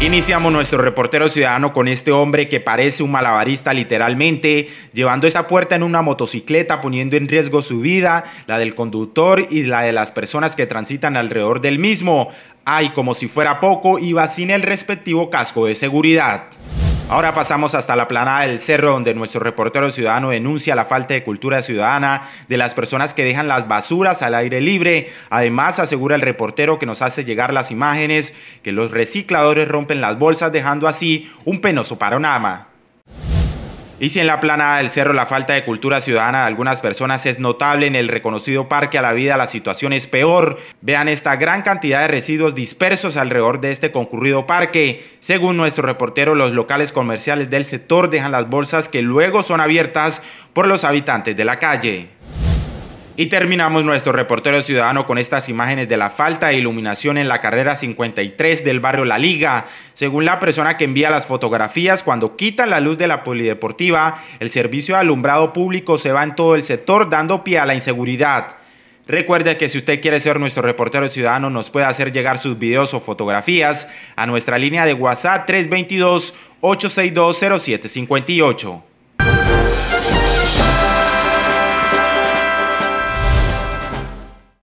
Iniciamos nuestro reportero ciudadano con este hombre que parece un malabarista literalmente, llevando esa puerta en una motocicleta, poniendo en riesgo su vida, la del conductor y la de las personas que transitan alrededor del mismo. Ay, como si fuera poco, iba sin el respectivo casco de seguridad. Ahora pasamos hasta la planada del cerro donde nuestro reportero ciudadano denuncia la falta de cultura ciudadana de las personas que dejan las basuras al aire libre. Además asegura el reportero que nos hace llegar las imágenes que los recicladores rompen las bolsas dejando así un penoso panorama. Y si en la plana del cerro la falta de cultura ciudadana de algunas personas es notable, en el reconocido Parque a la Vida la situación es peor. Vean esta gran cantidad de residuos dispersos alrededor de este concurrido parque. Según nuestro reportero, los locales comerciales del sector dejan las bolsas que luego son abiertas por los habitantes de la calle. Y terminamos nuestro reportero ciudadano con estas imágenes de la falta de iluminación en la carrera 53 del barrio La Liga. Según la persona que envía las fotografías, cuando quitan la luz de la polideportiva, el servicio de alumbrado público se va en todo el sector dando pie a la inseguridad. Recuerde que si usted quiere ser nuestro reportero ciudadano, nos puede hacer llegar sus videos o fotografías a nuestra línea de WhatsApp 322 862 0758.